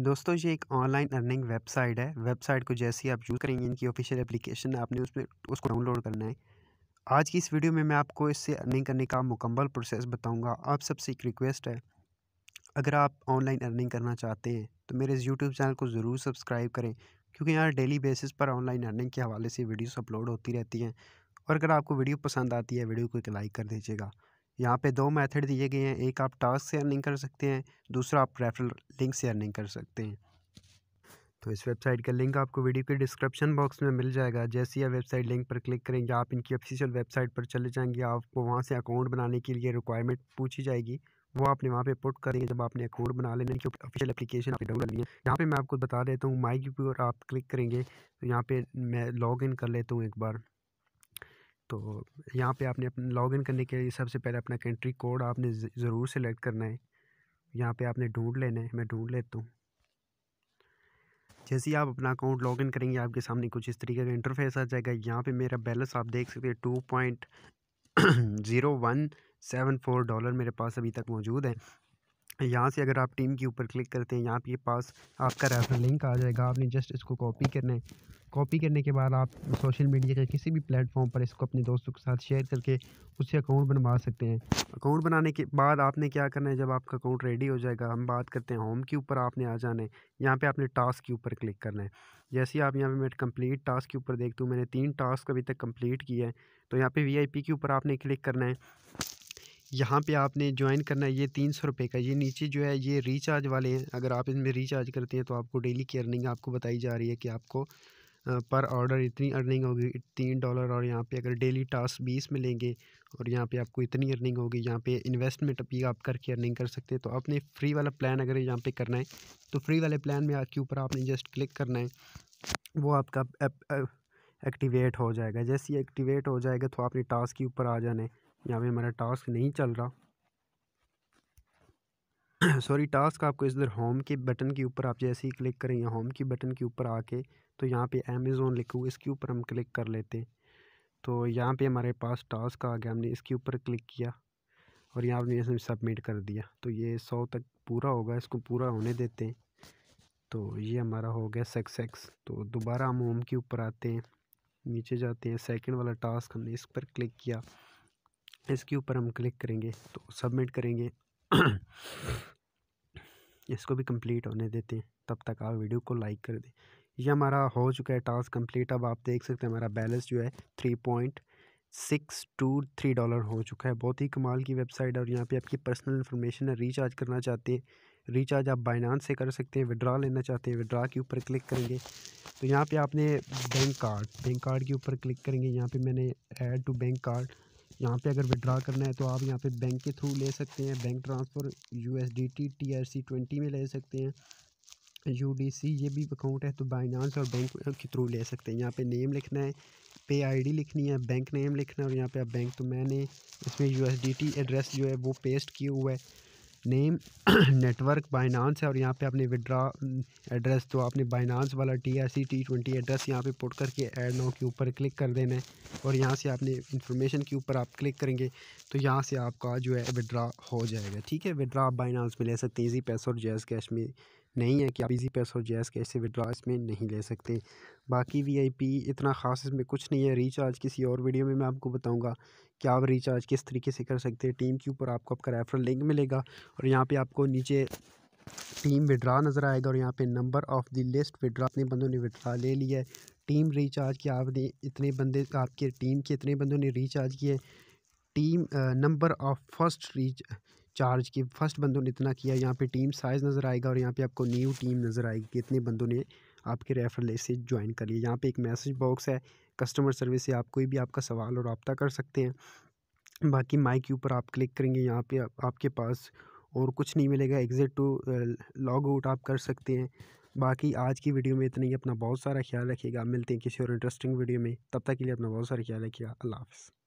दोस्तों ये एक ऑनलाइन अर्निंग वेबसाइट है वेबसाइट को जैसे ही आप यूज़ करेंगे इनकी ऑफिशियल एप्लीकेशन आपने उसमें उसको डाउनलोड करना है आज की इस वीडियो में मैं आपको इससे अर्निंग करने का मुकम्मल प्रोसेस बताऊंगा आप सबसे एक रिक्वेस्ट है अगर आप ऑनलाइन अर्निंग करना चाहते हैं तो मेरे इस यूट्यूब चैनल को ज़रूर सब्सक्राइब करें क्योंकि यहाँ डेली बेसिस पर ऑनलाइन अर्निंग के हवाले से वीडियोज़ अपलोड होती रहती हैं और अगर आपको वीडियो पसंद आती है वीडियो को एक लाइक कर दीजिएगा यहाँ पे दो मेथड दिए गए हैं एक आप टास्क से अर्निंग कर सकते हैं दूसरा आप रेफरल लिंक से अर्निंग कर सकते हैं तो इस वेबसाइट का लिंक आपको वीडियो के डिस्क्रिप्शन बॉक्स में मिल जाएगा जैसे ही आप वेबसाइट लिंक पर क्लिक करेंगे आप इनकी ऑफिशियल वेबसाइट पर चले जाएंगे आपको वहाँ से अकाउंट बनाने के लिए रिक्वायरमेंट पूछी जाएगी वो आपने वहाँ पे पुट करेंगे जब आपने अकाउंट बना लेना की ऑफिशियल एप्लीकेशन आप डाउनलोड लिया है यहाँ पे मैं आपको बता देता हूँ माई की आप क्लिक करेंगे तो यहाँ पे मैं लॉग इन कर लेता हूँ एक बार तो यहाँ पे आपने अपने लॉगिन करने के लिए सबसे पहले अपना कंट्री कोड आपने ज़रूर सेलेक्ट करना है यहाँ पे आपने ढूंढ लेना है मैं ढूंढ लेता हूँ जैसे ही आप अपना अकाउंट लॉगिन करेंगे आपके सामने कुछ इस तरीके का इंटरफेस आ जाएगा यहाँ पे मेरा बैलेंस आप देख सकते हैं two point zero one seven four dollar मेरे पास अभी तक मौजूद है यहाँ से अगर आप टीम के ऊपर क्लिक करते हैं यहाँ पे पास आपका रेफर लिंक आ जाएगा आपने जस्ट इसको कॉपी करना है कॉपी करने के बाद आप सोशल मीडिया के किसी भी प्लेटफॉर्म पर इसको अपने दोस्तों के साथ शेयर करके उससे अकाउंट बनवा सकते हैं अकाउंट बनाने के बाद आपने क्या करना है जब आपका अकाउंट रेडी हो जाएगा हम बात करते हैं होम के ऊपर आपने आ जाना है यहाँ पे आपने टास्क के ऊपर क्लिक करना है जैसे आप यहाँ पे मैं कंप्लीट टास्क के ऊपर देखती हूँ मैंने तीन टास्क अभी तक कंप्लीट किया है तो यहाँ पे वी के ऊपर आपने क्लिक करना है यहाँ पे आपने ज्वाइन करना है ये तीन सौ रुपये का ये नीचे जो है ये रिचार्ज वाले हैं अगर आप इनमें रिचार्ज करते हैं तो आपको डेली की अर्निंग आपको बताई जा रही है कि आपको पर ऑर्डर इतनी अर्निंग होगी तीन डॉलर और यहाँ पे अगर डेली टास्क बीस में लेंगे और यहाँ पे आपको इतनी अर्निंग होगी यहाँ पे इन्वेस्टमेंट भी आप करके अर्निंग कर सकते हैं तो आपने फ्री वाला प्लान अगर यहाँ पे करना है तो फ्री वाले प्लान में आपके ऊपर आपने जस्ट क्लिक करना है वो आपका एक्टिवेट हो जाएगा जैसे ही एक्टिवेट हो जाएगा तो आपने टास्क के ऊपर आ जाना है यहाँ पे हमारा टास्क नहीं चल रहा सॉरी टास्क आपको इधर होम के बटन के ऊपर आप जैसे ही क्लिक करेंगे होम के बटन के ऊपर आके तो यहाँ पे अमेज़ोन लिखो इसके ऊपर हम क्लिक कर लेते हैं तो यहाँ पे हमारे पास टास्क आ गया हमने इसके ऊपर क्लिक किया और यहाँ पर इसमें सबमिट कर दिया तो ये सौ तक पूरा होगा इसको पूरा होने देते हैं तो ये हमारा हो गया सक्सेस तो दोबारा हम होम के ऊपर आते हैं नीचे जाते हैं सेकंड वाला टास्क हमने इस पर क्लिक किया इसके ऊपर हम क्लिक करेंगे तो सबमिट करेंगे इसको भी कंप्लीट होने देते हैं तब तक आप वीडियो को लाइक कर दें ये हमारा हो चुका है टास्क कंप्लीट अब आप देख सकते हैं हमारा बैलेंस जो है three point six two three dollar हो चुका है बहुत ही कमाल की वेबसाइट और यहाँ पे आपकी पर्सनल इन्फॉर्मेशन है रिचार्ज करना चाहते हैं रिचार्ज आप बाइनांस से कर सकते हैं विड्रा लेना चाहते हैं विड्रा के ऊपर क्लिक करेंगे तो यहाँ पर आपने बैंक कार्ड बैंक कार्ड के ऊपर क्लिक करेंगे यहाँ पर मैंने एड टू बैंक कार्ड यहाँ पे अगर विड्रा करना है तो आप यहाँ पे बैंक के थ्रू ले सकते हैं bank transfer U S D T T R C twenty में ले सकते हैं यू डी सी ये भी अकाउंट है तो बाइनांस और बैंक के थ्रू ले सकते हैं यहाँ पे नेम लिखना है पे आईडी लिखनी है बैंक नेम लिखना है और यहाँ पे आप बैंक तो मैंने इसमें U S D T address जो है वो पेस्ट किया हुआ है नेम नेटवर्क बाइनांस है और यहाँ पे आपने विड्रा एड्रेस तो आपने बाइनांस वाला T R C T twenty address यहाँ पे पुट करके एड नाउ के ऊपर क्लिक कर देना है और यहाँ से आपने इन्फॉर्मेशन के ऊपर आप क्लिक करेंगे तो यहाँ से आपका जो है विड्रा हो जाएगा ठीक है विड्रा आप बाइनांस में ले सकते हैं इजी पैसा और जैस कैश में नहीं है कि आप इजी पैस और जैस कैसे विड्रा इसमें नहीं ले सकते बाकी वीआईपी इतना ख़ास इसमें कुछ नहीं है रिचार्ज किसी और वीडियो में मैं आपको बताऊंगा कि आप रिचार्ज किस तरीके से कर सकते हैं टीम के ऊपर आपको आपका रेफरल लिंक मिलेगा और यहाँ पर आपको नीचे टीम विड्रा नज़र आएगा और यहाँ पे number of the list withdraw इतने बंदों ने विड्रा ले लिया है टीम रिचार्ज किया आपने इतने बंदे आपके टीम के इतने बंदों ने रिचार्ज किए team number of first recharge की फ़र्स्ट बंदों ने इतना किया यहाँ पे टीम साइज़ नज़र आएगा और यहाँ पे आपको न्यू टीम नज़र आएगी कितने बंदों ने आपके रेफरल से ज्वाइन कर लिया यहाँ पे एक मैसेज बॉक्स है कस्टमर सर्विस से आप कोई भी आपका सवाल और रबता कर सकते हैं बाकी माइक के ऊपर आप क्लिक करेंगे यहाँ पे आप, आपके पास और कुछ नहीं मिलेगा एग्ज़िट टू लॉग आउट आप कर सकते हैं बाकी आज की वीडियो में इतना ही अपना बहुत सारा ख्याल रखिएगा मिलते हैं किसी और इंटरेस्टिंग वीडियो में तब तक के लिए अपना बहुत सारा ख्याल रखिएगा अल्लाह हाफ़